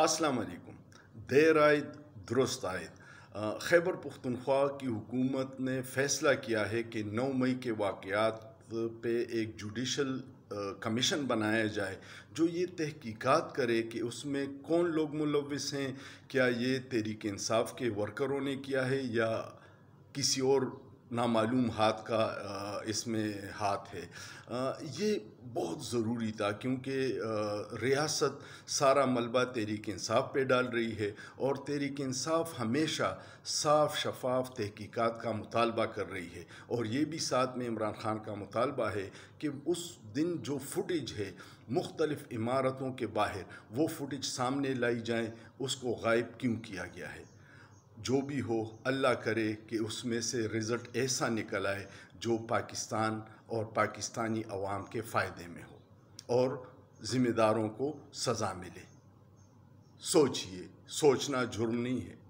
السلام علیکم دیر درست آئید خیبر پختونخوا کی حکومت نے فیصلہ کیا ہے کہ نو مئی کے واقعات پہ ایک جوڈیشل کمیشن بنایا جائے جو یہ تحقیقات کرے کہ اس میں کون لوگ ملوث ہیں کیا یہ تحریک انصاف کے ورکروں نے کیا ہے یا کسی اور نامعلوم ہاتھ کا اس میں ہاتھ ہے یہ بہت ضروری تھا کیونکہ ریاست سارا ملبہ تحریک انصاف پہ ڈال رہی ہے اور تحریک انصاف ہمیشہ صاف شفاف تحقیقات کا مطالبہ کر رہی ہے اور یہ بھی ساتھ میں عمران خان کا مطالبہ ہے کہ اس دن جو فوٹیج ہے مختلف عمارتوں کے باہر وہ فوٹیج سامنے لائی جائیں اس کو غائب کیوں کیا گیا ہے جو بھی ہو اللہ کرے کہ اس میں سے رزلٹ ایسا نکل آئے جو پاکستان اور پاکستانی عوام کے فائدے میں ہو اور ذمہ داروں کو سزا ملے سوچئے سوچنا جرم نہیں ہے